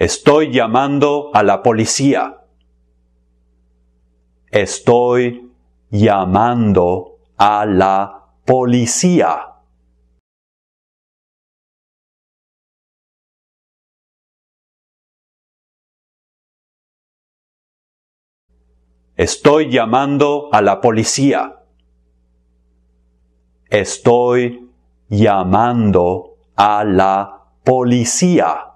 Estoy llamando a la policía. Estoy llamando a la policía. Estoy llamando a la policía. Estoy llamando a la policía.